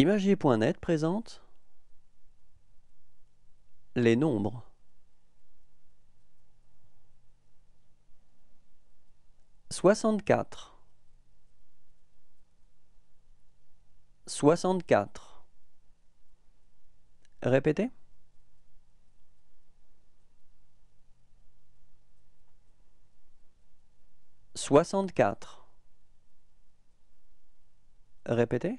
Imagier.net présente Les nombres. Soixante-quatre. Soixante-quatre. Répétez. Soixante-quatre. Répétez.